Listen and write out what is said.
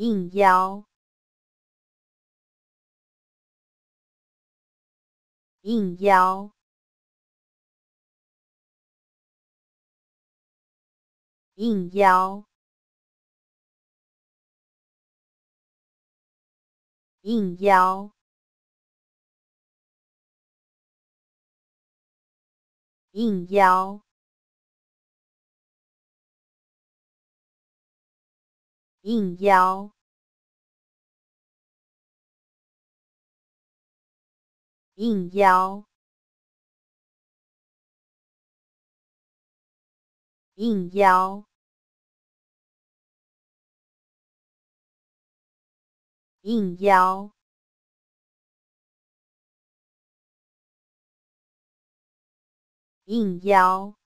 应邀，应邀，应邀，应邀，应邀。应邀，应邀，应邀，应邀，应邀。